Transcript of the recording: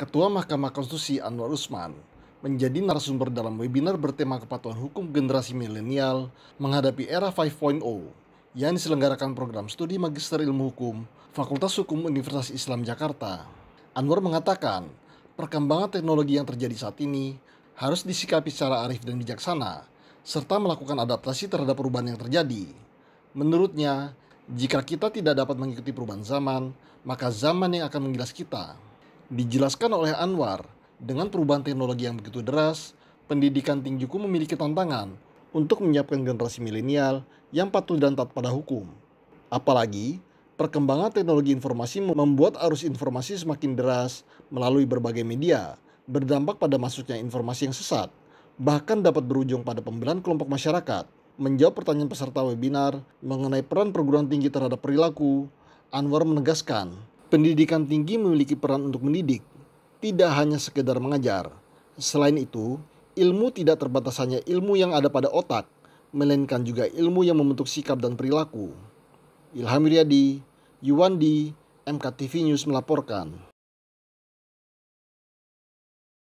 Ketua Mahkamah Konstitusi Anwar Usman menjadi narasumber dalam webinar bertema kepatuhan hukum generasi milenial menghadapi era 5.0 yang diselenggarakan program studi Magister Ilmu Hukum Fakultas Hukum Universitas Islam Jakarta. Anwar mengatakan, perkembangan teknologi yang terjadi saat ini harus disikapi secara arif dan bijaksana, serta melakukan adaptasi terhadap perubahan yang terjadi. Menurutnya, jika kita tidak dapat mengikuti perubahan zaman, maka zaman yang akan menggilas kita. Dijelaskan oleh Anwar, dengan perubahan teknologi yang begitu deras, pendidikan tinggiku memiliki tantangan untuk menyiapkan generasi milenial yang patuh dan taat pada hukum. Apalagi, perkembangan teknologi informasi membuat arus informasi semakin deras melalui berbagai media, berdampak pada masuknya informasi yang sesat, bahkan dapat berujung pada pembelahan kelompok masyarakat. Menjawab pertanyaan peserta webinar mengenai peran perguruan tinggi terhadap perilaku, Anwar menegaskan Pendidikan tinggi memiliki peran untuk mendidik, tidak hanya sekedar mengajar. Selain itu, ilmu tidak terbatas hanya ilmu yang ada pada otak, melainkan juga ilmu yang membentuk sikap dan perilaku. Ilham Riyadi, Yuwandi, MKTV News melaporkan.